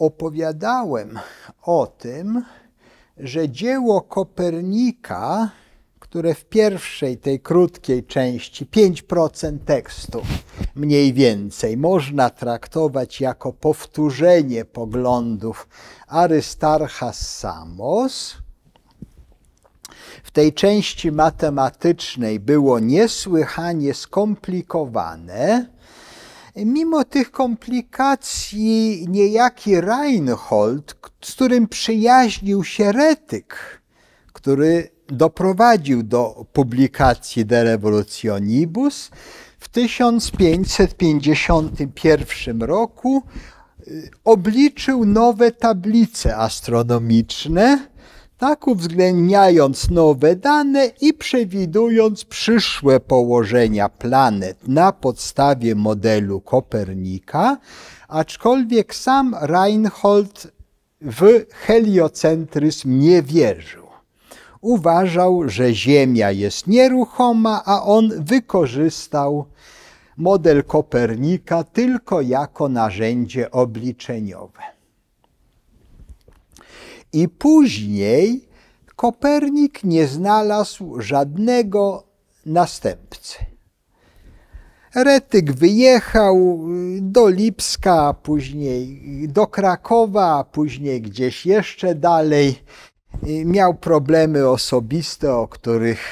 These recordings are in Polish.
opowiadałem o tym, że dzieło Kopernika, które w pierwszej tej krótkiej części, 5% tekstu mniej więcej, można traktować jako powtórzenie poglądów Arystarcha z Samos, w tej części matematycznej było niesłychanie skomplikowane, Mimo tych komplikacji niejaki Reinhold, z którym przyjaźnił się Retyk, który doprowadził do publikacji De Revolutionibus, w 1551 roku y, obliczył nowe tablice astronomiczne, tak uwzględniając nowe dane i przewidując przyszłe położenia planet na podstawie modelu Kopernika, aczkolwiek sam Reinhold w heliocentryzm nie wierzył. Uważał, że Ziemia jest nieruchoma, a on wykorzystał model Kopernika tylko jako narzędzie obliczeniowe. I później Kopernik nie znalazł żadnego następcy. Retyk wyjechał y, do Lipska, później do Krakowa, później gdzieś jeszcze dalej. Y, miał problemy osobiste, o których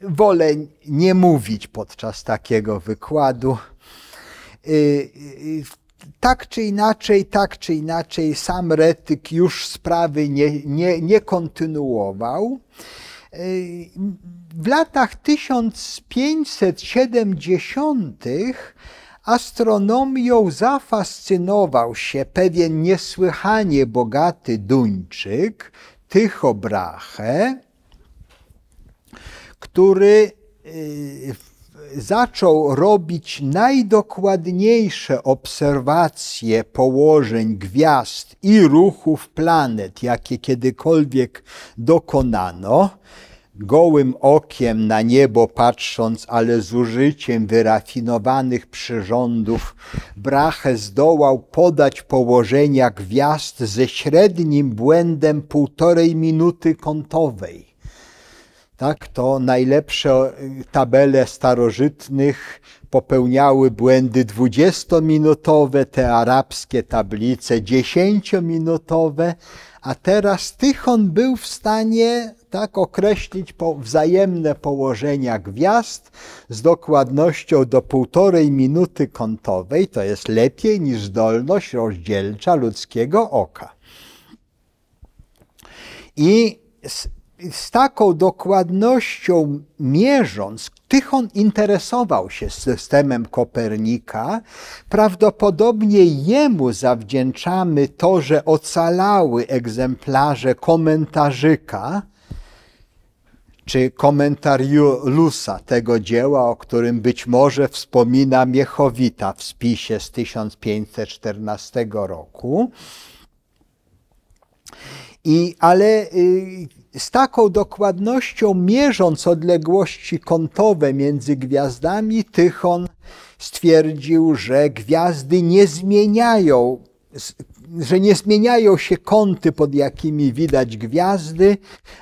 wolę nie mówić podczas takiego wykładu y, tak czy inaczej, tak czy inaczej, sam Retyk już sprawy nie, nie, nie kontynuował. W latach 1570 astronomią zafascynował się pewien niesłychanie bogaty Duńczyk, Tycho Brahe, który w y, zaczął robić najdokładniejsze obserwacje położeń gwiazd i ruchów planet, jakie kiedykolwiek dokonano, gołym okiem na niebo patrząc, ale z użyciem wyrafinowanych przyrządów, Brahe zdołał podać położenia gwiazd ze średnim błędem półtorej minuty kątowej tak, to najlepsze e, tabele starożytnych popełniały błędy 20-minutowe, te arabskie tablice 10-minutowe, a teraz Tychon był w stanie tak określić po wzajemne położenia gwiazd z dokładnością do półtorej minuty kątowej, to jest lepiej niż zdolność rozdzielcza ludzkiego oka. I z taką dokładnością mierząc, Tychon interesował się systemem Kopernika. Prawdopodobnie jemu zawdzięczamy to, że ocalały egzemplarze komentarzyka czy komentariulusa tego dzieła, o którym być może wspomina Miechowita w spisie z 1514 roku. I, ale y, z taką dokładnością mierząc odległości kątowe między gwiazdami, Tychon stwierdził, że gwiazdy nie zmieniają, że nie zmieniają się kąty, pod jakimi widać gwiazdy,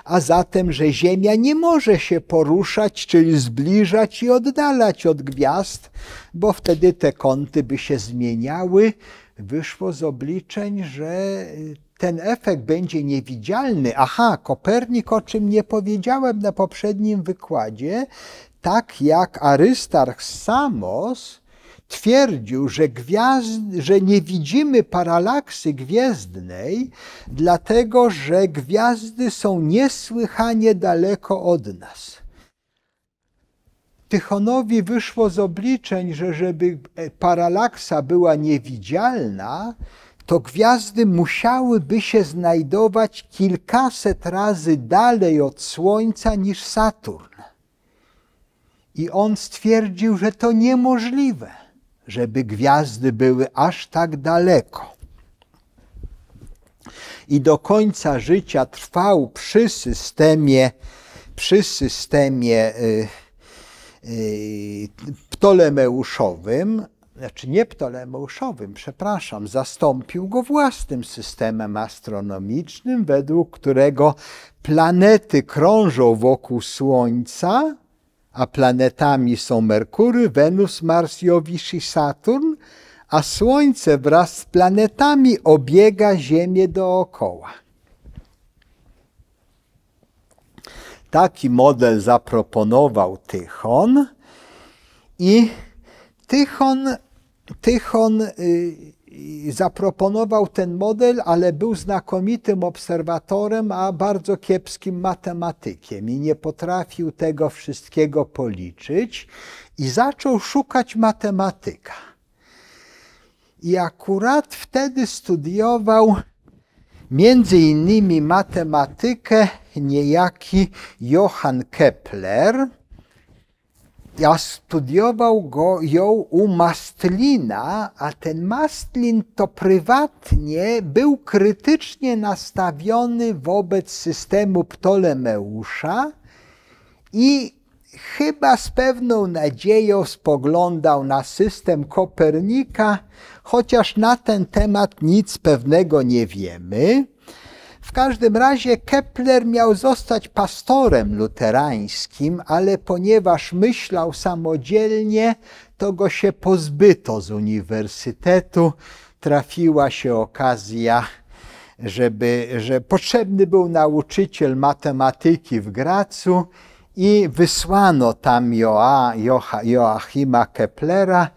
a zatem, że Ziemia nie może się poruszać, czyli zbliżać i oddalać od gwiazd, bo wtedy te kąty by się zmieniały. Wyszło z obliczeń, że y, ten efekt będzie niewidzialny. Aha, Kopernik, o czym nie powiedziałem na poprzednim wykładzie, tak jak Aristarch Samos twierdził, że, gwiazd, że nie widzimy paralaksy gwiezdnej, dlatego że gwiazdy są niesłychanie daleko od nas. Tychonowi wyszło z obliczeń, że żeby paralaksa była niewidzialna, to gwiazdy musiałyby się znajdować kilkaset razy dalej od Słońca niż Saturn. I on stwierdził, że to niemożliwe, żeby gwiazdy były aż tak daleko. I do końca życia trwał przy systemie, przy systemie y, y, ptolemeuszowym, znaczy nie Ptolemeuszowym, przepraszam, zastąpił go własnym systemem astronomicznym, według którego planety krążą wokół Słońca, a planetami są Merkury, Wenus, Mars, Jowisz i Saturn, a Słońce wraz z planetami obiega Ziemię dookoła. Taki model zaproponował Tychon i Tychon, Tychon y, y, zaproponował ten model, ale był znakomitym obserwatorem, a bardzo kiepskim matematykiem i nie potrafił tego wszystkiego policzyć i zaczął szukać matematyka. I akurat wtedy studiował między innymi matematykę niejaki Johann Kepler, ja studiował go, ją u Mastlina, a ten Mastlin to prywatnie był krytycznie nastawiony wobec systemu Ptolemeusza i chyba z pewną nadzieją spoglądał na system Kopernika, chociaż na ten temat nic pewnego nie wiemy. W każdym razie Kepler miał zostać pastorem luterańskim, ale ponieważ myślał samodzielnie, to go się pozbyto z uniwersytetu. Trafiła się okazja, żeby, że potrzebny był nauczyciel matematyki w Gracu i wysłano tam Joachima Keplera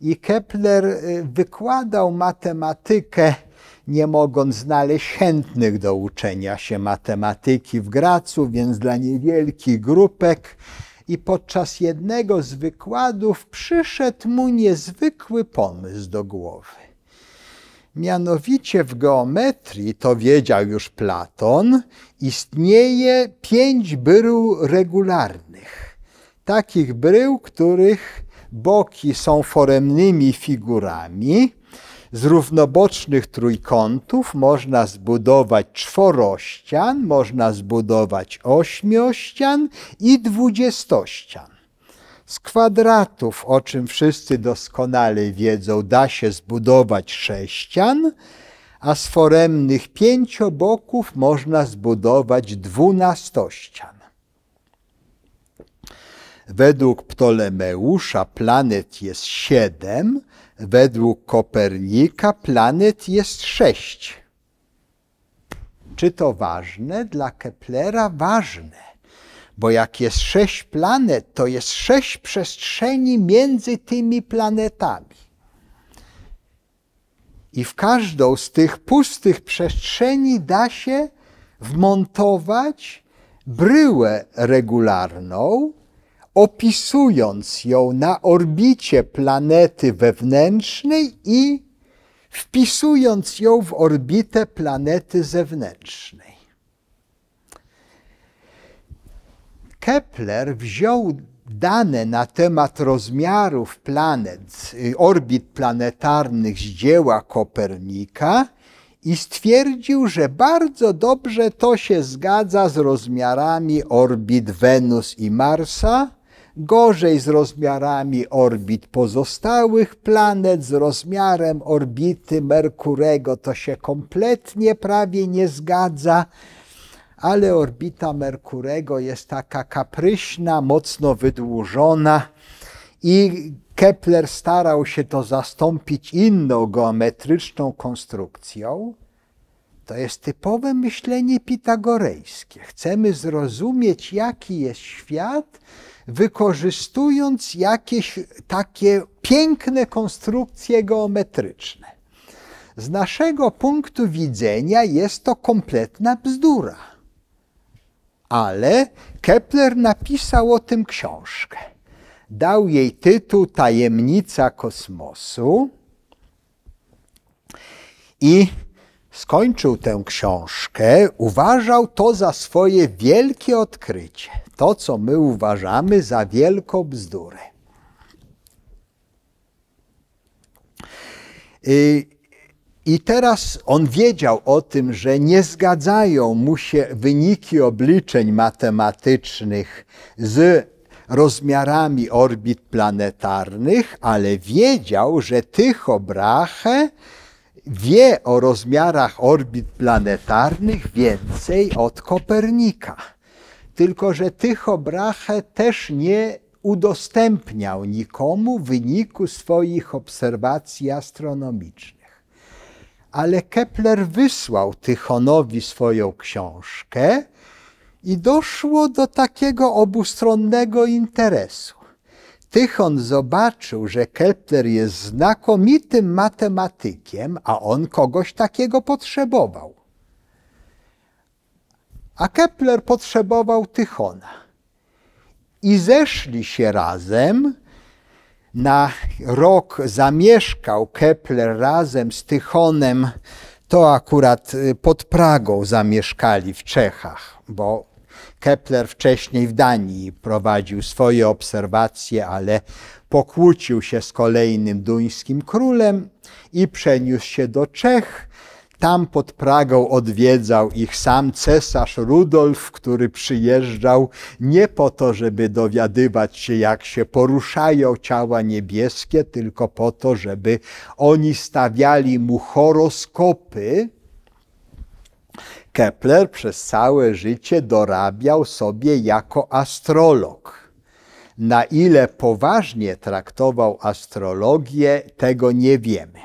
i Kepler y, wykładał matematykę nie mogąc znaleźć chętnych do uczenia się matematyki w Gracu, więc dla niewielkich grupek. I podczas jednego z wykładów przyszedł mu niezwykły pomysł do głowy. Mianowicie w geometrii, to wiedział już Platon, istnieje pięć brył regularnych. Takich brył, których boki są foremnymi figurami, z równobocznych trójkątów można zbudować czworościan, można zbudować ośmiościan i dwudziestościan. Z kwadratów, o czym wszyscy doskonale wiedzą, da się zbudować sześcian, a z foremnych pięcioboków można zbudować dwunastościan. Według Ptolemeusza planet jest siedem, Według Kopernika planet jest sześć. Czy to ważne? Dla Keplera ważne, bo jak jest sześć planet, to jest sześć przestrzeni między tymi planetami. I w każdą z tych pustych przestrzeni da się wmontować bryłę regularną, opisując ją na orbicie planety wewnętrznej i wpisując ją w orbitę planety zewnętrznej. Kepler wziął dane na temat rozmiarów planet, y, orbit planetarnych z dzieła Kopernika i stwierdził, że bardzo dobrze to się zgadza z rozmiarami orbit Wenus i Marsa, gorzej z rozmiarami orbit pozostałych planet, z rozmiarem orbity Merkurego to się kompletnie prawie nie zgadza, ale orbita Merkurego jest taka kapryśna, mocno wydłużona i Kepler starał się to zastąpić inną geometryczną konstrukcją. To jest typowe myślenie pitagorejskie. Chcemy zrozumieć, jaki jest świat, wykorzystując jakieś takie piękne konstrukcje geometryczne. Z naszego punktu widzenia jest to kompletna bzdura. Ale Kepler napisał o tym książkę. Dał jej tytuł Tajemnica kosmosu i skończył tę książkę. Uważał to za swoje wielkie odkrycie to, co my uważamy za wielką bzdurę. I teraz on wiedział o tym, że nie zgadzają mu się wyniki obliczeń matematycznych z rozmiarami orbit planetarnych, ale wiedział, że Tycho Brahe wie o rozmiarach orbit planetarnych więcej od Kopernika tylko że Tycho Brahe też nie udostępniał nikomu wyniku swoich obserwacji astronomicznych. Ale Kepler wysłał Tychonowi swoją książkę i doszło do takiego obustronnego interesu. Tychon zobaczył, że Kepler jest znakomitym matematykiem, a on kogoś takiego potrzebował a Kepler potrzebował Tychona. I zeszli się razem. Na rok zamieszkał Kepler razem z Tychonem. To akurat y, pod Pragą zamieszkali w Czechach, bo Kepler wcześniej w Danii prowadził swoje obserwacje, ale pokłócił się z kolejnym duńskim królem i przeniósł się do Czech tam pod Pragą odwiedzał ich sam cesarz Rudolf, który przyjeżdżał nie po to, żeby dowiadywać się, jak się poruszają ciała niebieskie, tylko po to, żeby oni stawiali mu horoskopy. Kepler przez całe życie dorabiał sobie jako astrolog na ile poważnie traktował astrologię, tego nie wiemy.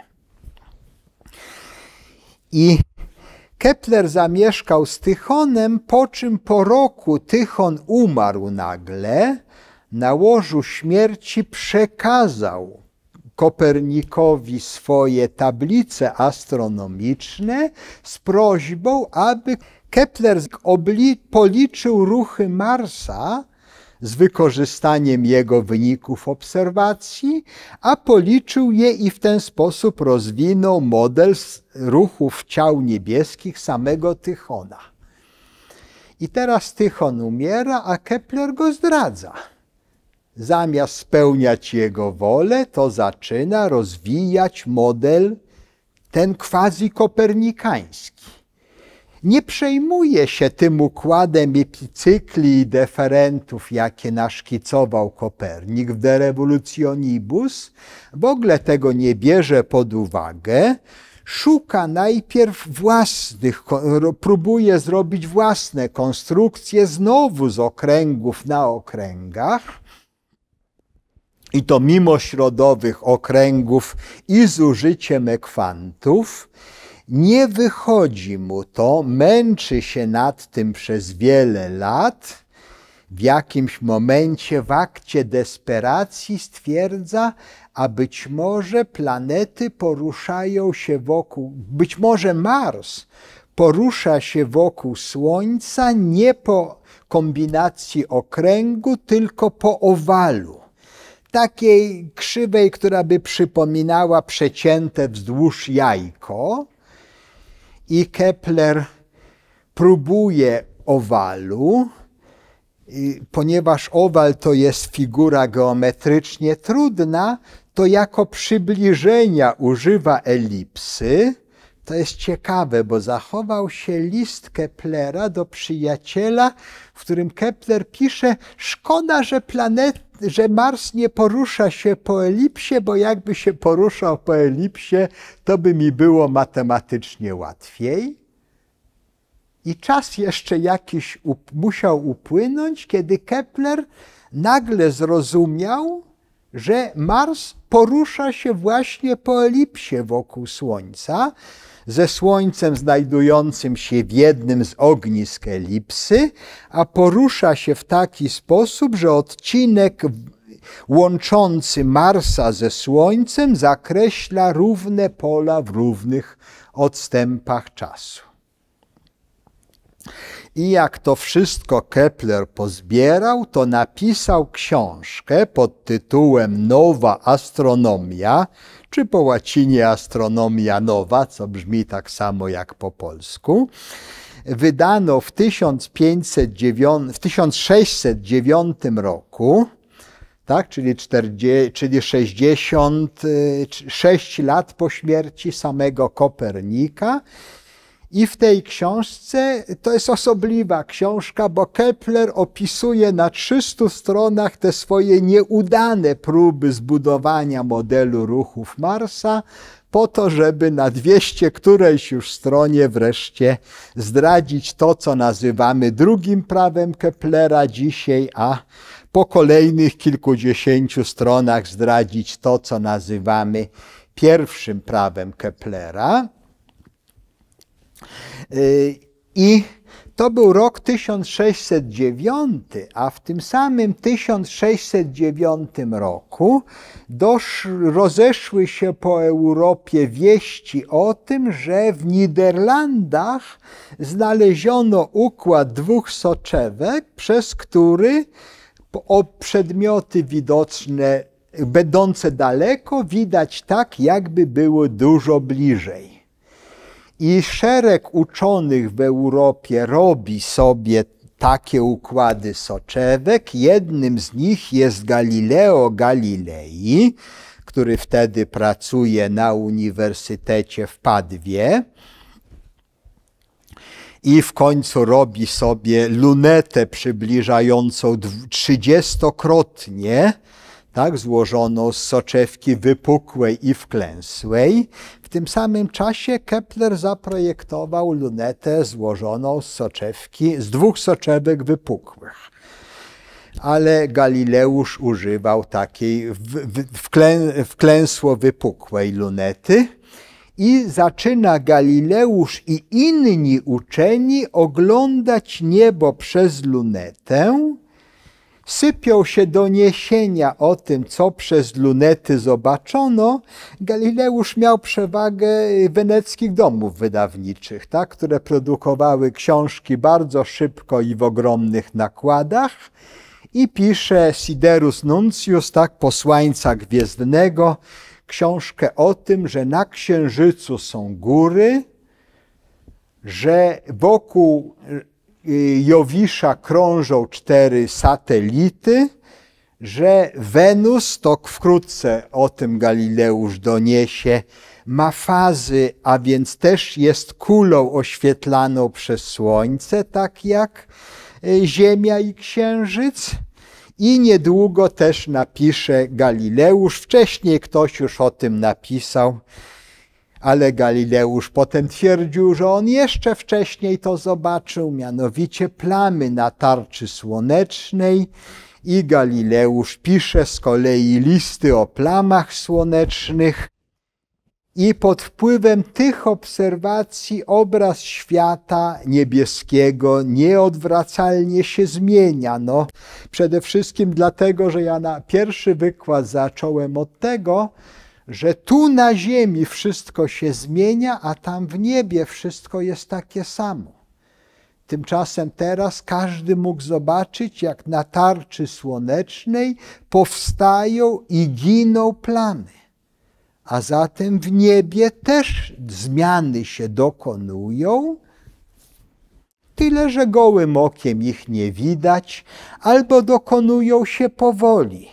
I Kepler zamieszkał z Tychonem, po czym po roku Tychon umarł nagle, na łożu śmierci przekazał Kopernikowi swoje tablice astronomiczne z prośbą, aby Kepler policzył ruchy Marsa z wykorzystaniem jego wyników obserwacji, a policzył je i w ten sposób rozwinął model ruchów ciał niebieskich samego Tychona. I teraz Tychon umiera, a Kepler go zdradza. Zamiast spełniać jego wolę, to zaczyna rozwijać model ten quasi kopernikański nie przejmuje się tym układem epicykli i deferentów, jakie naszkicował Kopernik w De Revolutionibus, w ogóle tego nie bierze pod uwagę, szuka najpierw własnych, próbuje zrobić własne konstrukcje znowu z okręgów na okręgach, i to mimo środowych okręgów i z użyciem ekwantów, nie wychodzi mu to, męczy się nad tym przez wiele lat. W jakimś momencie, w akcie desperacji, stwierdza, a być może planety poruszają się wokół, być może Mars porusza się wokół Słońca nie po kombinacji okręgu, tylko po owalu. Takiej krzywej, która by przypominała przecięte wzdłuż jajko, i Kepler próbuje owalu, ponieważ owal to jest figura geometrycznie trudna, to jako przybliżenia używa elipsy, to jest ciekawe, bo zachował się list Keplera do przyjaciela, w którym Kepler pisze: Szkoda, że, planet, że Mars nie porusza się po elipsie, bo jakby się poruszał po elipsie, to by mi było matematycznie łatwiej. I czas jeszcze jakiś up musiał upłynąć, kiedy Kepler nagle zrozumiał, że Mars porusza się właśnie po elipsie wokół Słońca, ze Słońcem znajdującym się w jednym z ognisk elipsy, a porusza się w taki sposób, że odcinek łączący Marsa ze Słońcem zakreśla równe pola w równych odstępach czasu. I jak to wszystko Kepler pozbierał, to napisał książkę pod tytułem Nowa Astronomia, czy po łacinie astronomia nowa, co brzmi tak samo jak po polsku. Wydano w, 1509, w 1609 roku, tak, czyli, 40, czyli 66 y, lat po śmierci samego Kopernika, i w tej książce, to jest osobliwa książka, bo Kepler opisuje na 300 stronach te swoje nieudane próby zbudowania modelu ruchów Marsa, po to, żeby na 200 którejś już stronie wreszcie zdradzić to, co nazywamy drugim prawem Keplera dzisiaj, a po kolejnych kilkudziesięciu stronach zdradzić to, co nazywamy pierwszym prawem Keplera. I to był rok 1609, a w tym samym 1609 roku dosz, rozeszły się po Europie wieści o tym, że w Niderlandach znaleziono układ dwóch soczewek, przez który przedmioty widoczne, będące daleko, widać tak, jakby były dużo bliżej. I szereg uczonych w Europie robi sobie takie układy soczewek. Jednym z nich jest Galileo Galilei, który wtedy pracuje na Uniwersytecie w Padwie. I w końcu robi sobie lunetę przybliżającą trzydziestokrotnie, tak, złożoną z soczewki wypukłej i wklęsłej tym samym czasie Kepler zaprojektował lunetę złożoną z soczewki, z dwóch soczewek wypukłych. Ale Galileusz używał takiej wklęsło wypukłej lunety. I zaczyna Galileusz i inni uczeni oglądać niebo przez lunetę, sypią się doniesienia o tym, co przez lunety zobaczono, Galileusz miał przewagę y, weneckich domów wydawniczych, tak, które produkowały książki bardzo szybko i w ogromnych nakładach. I pisze Siderus Nuncius, tak, posłańca gwiezdnego, książkę o tym, że na Księżycu są góry, że wokół Y, Jowisza krążą cztery satelity, że Wenus, to wkrótce o tym Galileusz doniesie, ma fazy, a więc też jest kulą oświetlaną przez Słońce, tak jak y, Ziemia i Księżyc. I niedługo też napisze Galileusz, wcześniej ktoś już o tym napisał, ale Galileusz potem twierdził, że on jeszcze wcześniej to zobaczył, mianowicie plamy na tarczy słonecznej. I Galileusz pisze z kolei listy o plamach słonecznych. I pod wpływem tych obserwacji obraz świata niebieskiego nieodwracalnie się zmienia. No, przede wszystkim dlatego, że ja na pierwszy wykład zacząłem od tego, że tu na ziemi wszystko się zmienia, a tam w niebie wszystko jest takie samo. Tymczasem teraz każdy mógł zobaczyć, jak na tarczy słonecznej powstają i giną plamy. A zatem w niebie też zmiany się dokonują, tyle że gołym okiem ich nie widać, albo dokonują się powoli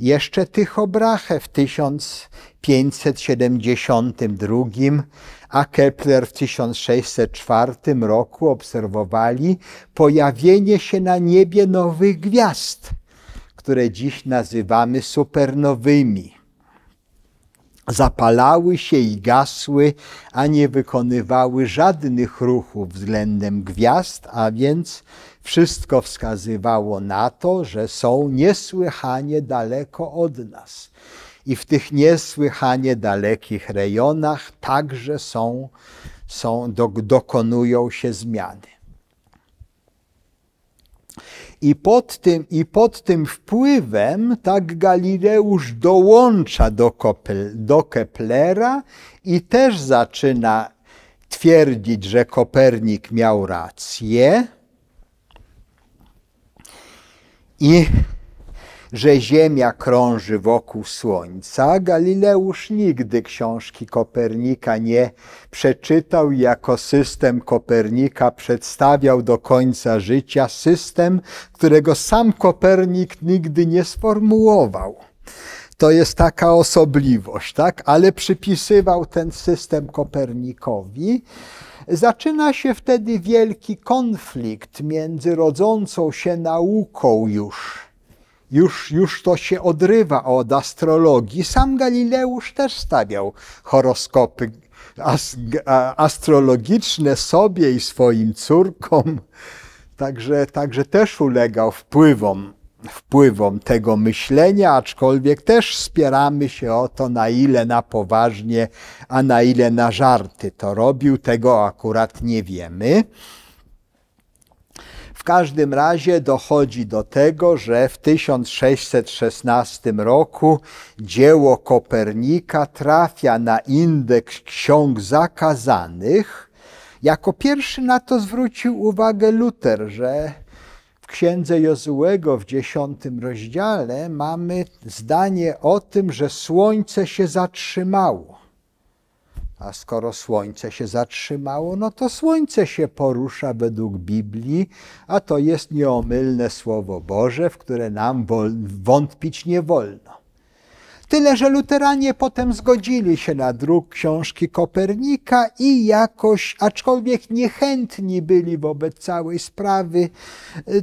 jeszcze Tychobrache w 1572, a Kepler w 1604 roku obserwowali pojawienie się na niebie nowych gwiazd, które dziś nazywamy supernowymi zapalały się i gasły, a nie wykonywały żadnych ruchów względem gwiazd, a więc wszystko wskazywało na to, że są niesłychanie daleko od nas. I w tych niesłychanie dalekich rejonach także są, są do, dokonują się zmiany. I pod, tym, I pod tym wpływem tak Galileusz dołącza do, Kopl, do Keplera i też zaczyna twierdzić, że Kopernik miał rację i że Ziemia krąży wokół Słońca, Galileusz nigdy książki Kopernika nie przeczytał i jako system Kopernika przedstawiał do końca życia system, którego sam Kopernik nigdy nie sformułował to jest taka osobliwość, tak? ale przypisywał ten system Kopernikowi. Zaczyna się wtedy wielki konflikt między rodzącą się nauką już. Już, już to się odrywa od astrologii. Sam Galileusz też stawiał horoskopy astrologiczne sobie i swoim córkom. Także, także też ulegał wpływom wpływom tego myślenia, aczkolwiek też spieramy się o to, na ile na poważnie, a na ile na żarty to robił, tego akurat nie wiemy. W każdym razie dochodzi do tego, że w 1616 roku dzieło Kopernika trafia na indeks ksiąg zakazanych. Jako pierwszy na to zwrócił uwagę Luter, że księdze Jozułego w dziesiątym rozdziale mamy zdanie o tym, że słońce się zatrzymało. A skoro słońce się zatrzymało, no to słońce się porusza według Biblii, a to jest nieomylne Słowo Boże, w które nam wątpić nie wolno. Tyle, że luteranie potem zgodzili się na druk książki Kopernika i jakoś, aczkolwiek niechętni byli wobec całej sprawy,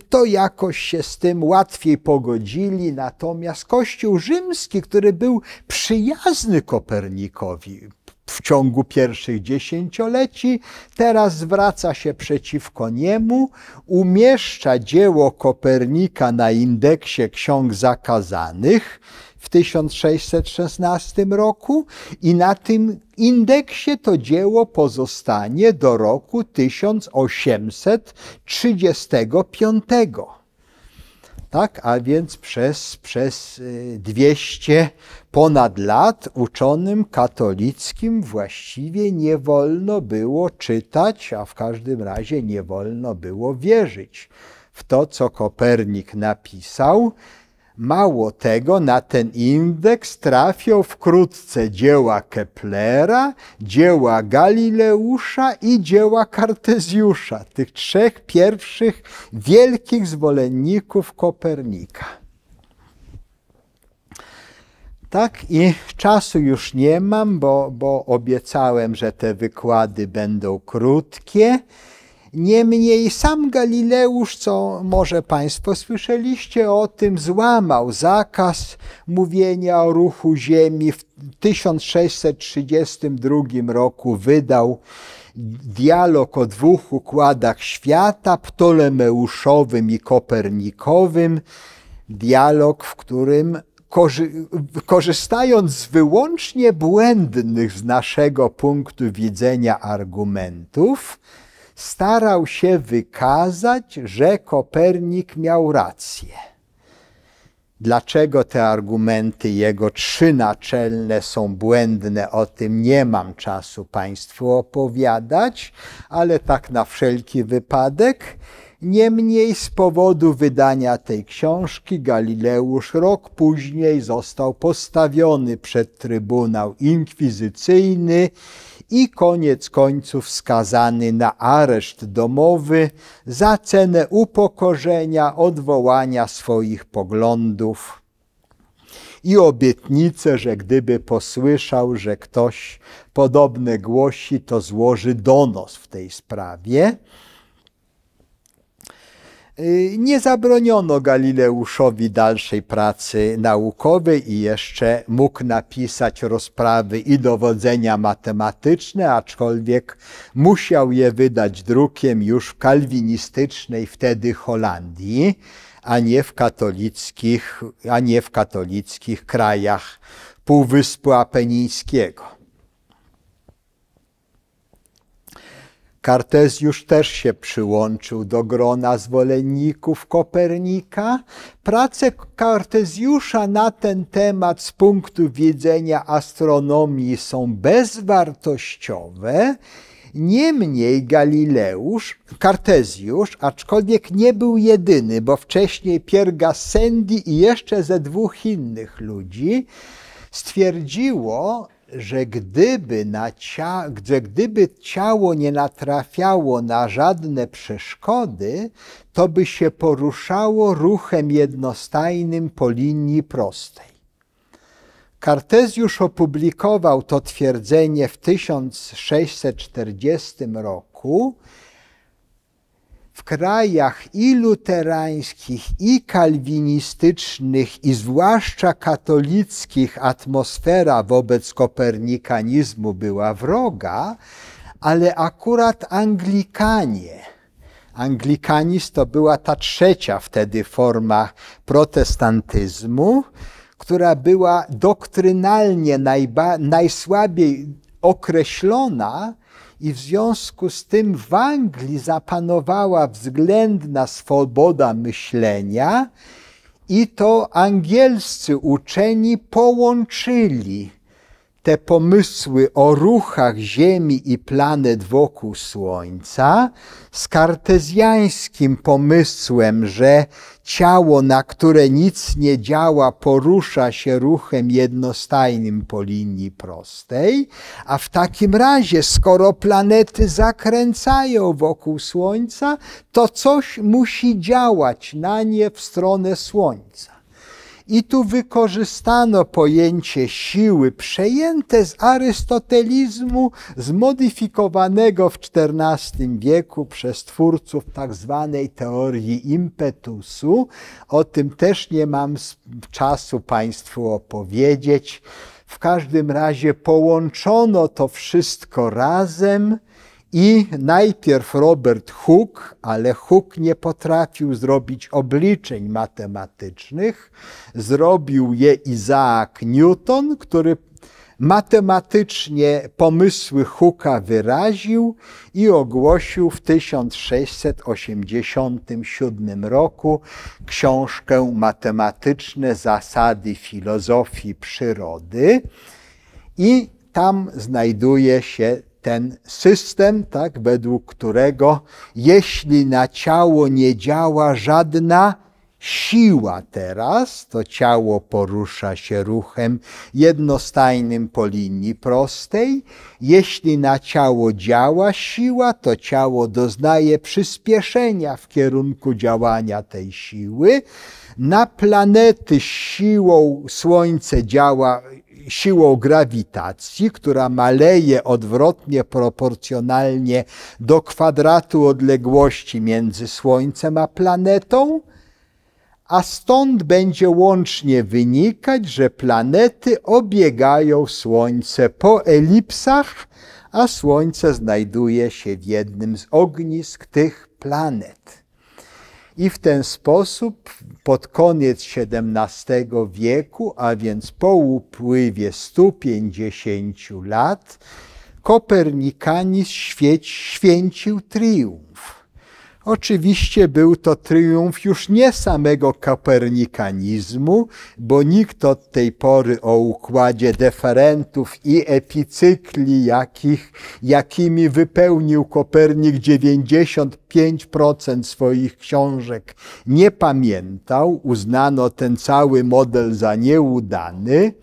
to jakoś się z tym łatwiej pogodzili. Natomiast Kościół rzymski, który był przyjazny Kopernikowi, w ciągu pierwszych dziesięcioleci, teraz zwraca się przeciwko niemu, umieszcza dzieło Kopernika na indeksie ksiąg zakazanych, 1616 roku i na tym indeksie to dzieło pozostanie do roku 1835. Tak, a więc przez, przez 200 y, ponad lat uczonym katolickim właściwie nie wolno było czytać, a w każdym razie nie wolno było wierzyć w to, co Kopernik napisał. Mało tego, na ten indeks trafią wkrótce dzieła Keplera, dzieła Galileusza i dzieła Kartezjusza, tych trzech pierwszych wielkich zwolenników Kopernika. Tak i czasu już nie mam, bo, bo obiecałem, że te wykłady będą krótkie. Niemniej sam Galileusz, co może Państwo słyszeliście o tym, złamał zakaz mówienia o ruchu Ziemi. W 1632 roku wydał dialog o dwóch układach świata, ptolemeuszowym i kopernikowym. Dialog, w którym korzystając z wyłącznie błędnych z naszego punktu widzenia argumentów, starał się wykazać, że Kopernik miał rację. Dlaczego te argumenty jego trzy naczelne są błędne, o tym nie mam czasu Państwu opowiadać, ale tak na wszelki wypadek. Niemniej z powodu wydania tej książki Galileusz rok później został postawiony przed Trybunał Inkwizycyjny i koniec końców skazany na areszt domowy za cenę upokorzenia, odwołania swoich poglądów i obietnicę, że gdyby posłyszał, że ktoś podobne głosi, to złoży donos w tej sprawie. Y, nie zabroniono Galileuszowi dalszej pracy naukowej i jeszcze mógł napisać rozprawy i dowodzenia matematyczne, aczkolwiek musiał je wydać drukiem już w kalwinistycznej wtedy Holandii, a nie w katolickich, a nie w katolickich krajach Półwyspu Apenińskiego. Kartezjusz też się przyłączył do grona zwolenników Kopernika. Prace Kartezjusza na ten temat z punktu widzenia astronomii są bezwartościowe. Niemniej Galileusz, Kartezjusz, aczkolwiek nie był jedyny, bo wcześniej Pierga Sendi i jeszcze ze dwóch innych ludzi, stwierdziło, że gdyby, na cia że gdyby ciało nie natrafiało na żadne przeszkody, to by się poruszało ruchem jednostajnym po linii prostej. Kartezjusz opublikował to twierdzenie w 1640 roku krajach i luterańskich, i kalwinistycznych, i zwłaszcza katolickich atmosfera wobec kopernikanizmu była wroga, ale akurat Anglikanie, Anglikanizm to była ta trzecia wtedy forma protestantyzmu, która była doktrynalnie najsłabiej określona, i w związku z tym w Anglii zapanowała względna swoboda myślenia i to angielscy uczeni połączyli te pomysły o ruchach Ziemi i planet wokół Słońca z kartezjańskim pomysłem, że ciało, na które nic nie działa, porusza się ruchem jednostajnym po linii prostej, a w takim razie, skoro planety zakręcają wokół Słońca, to coś musi działać na nie w stronę Słońca. I tu wykorzystano pojęcie siły przejęte z arystotelizmu, zmodyfikowanego w XIV wieku przez twórców tzw. Tak teorii impetusu. O tym też nie mam czasu Państwu opowiedzieć. W każdym razie połączono to wszystko razem i najpierw Robert Hooke, ale Hooke nie potrafił zrobić obliczeń matematycznych. Zrobił je Isaac Newton, który matematycznie pomysły Hooka wyraził i ogłosił w 1687 roku książkę Matematyczne zasady filozofii przyrody i tam znajduje się ten system, tak, według którego jeśli na ciało nie działa żadna siła teraz, to ciało porusza się ruchem jednostajnym po linii prostej. Jeśli na ciało działa siła, to ciało doznaje przyspieszenia w kierunku działania tej siły. Na planety siłą Słońce działa siłą grawitacji, która maleje odwrotnie proporcjonalnie do kwadratu odległości między Słońcem a planetą, a stąd będzie łącznie wynikać, że planety obiegają Słońce po elipsach, a Słońce znajduje się w jednym z ognisk tych planet. I w ten sposób pod koniec XVII wieku, a więc po upływie 150 lat, Kopernikanizm świecił triumf. Oczywiście był to triumf już nie samego kopernikanizmu, bo nikt od tej pory o układzie deferentów i epicykli, jakich, jakimi wypełnił Kopernik 95% swoich książek, nie pamiętał. Uznano ten cały model za nieudany.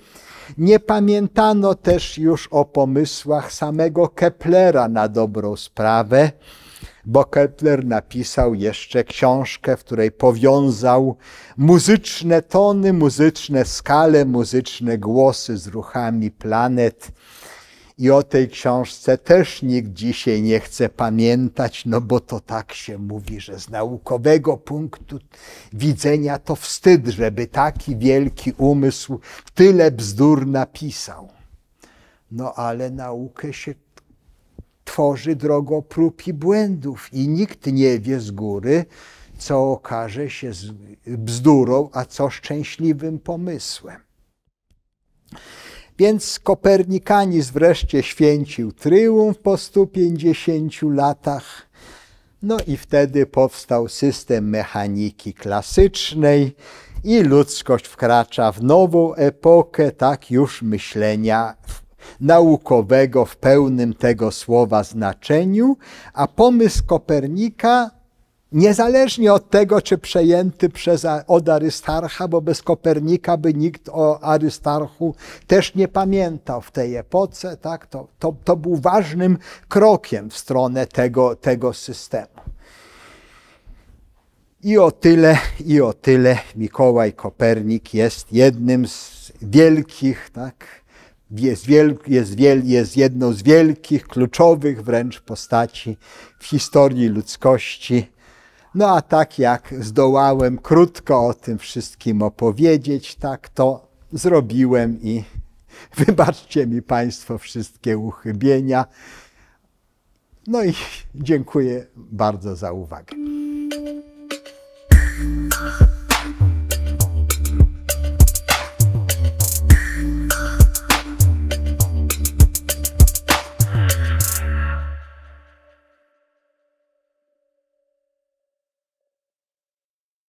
Nie pamiętano też już o pomysłach samego Keplera na dobrą sprawę, bo Kepler napisał jeszcze książkę, w której powiązał muzyczne tony, muzyczne skale, muzyczne głosy z ruchami planet. I o tej książce też nikt dzisiaj nie chce pamiętać, no bo to tak się mówi, że z naukowego punktu widzenia to wstyd, żeby taki wielki umysł tyle bzdur napisał. No ale naukę się tworzy drogo prób i błędów i nikt nie wie z góry, co okaże się bzdurą, a co szczęśliwym pomysłem. Więc Kopernikanizm wreszcie święcił tryumf po 150 latach. No i wtedy powstał system mechaniki klasycznej i ludzkość wkracza w nową epokę, tak już myślenia w naukowego w pełnym tego słowa znaczeniu, a pomysł Kopernika niezależnie od tego, czy przejęty przez, od Arystarcha, bo bez Kopernika by nikt o Arystarchu też nie pamiętał w tej epoce, tak? to, to, to był ważnym krokiem w stronę tego, tego systemu. I o tyle, i o tyle Mikołaj Kopernik jest jednym z wielkich, tak, jest, wiel, jest, wiel, jest jedną z wielkich, kluczowych wręcz postaci w historii ludzkości. No a tak jak zdołałem krótko o tym wszystkim opowiedzieć, tak to zrobiłem i wybaczcie mi Państwo wszystkie uchybienia. No i dziękuję bardzo za uwagę.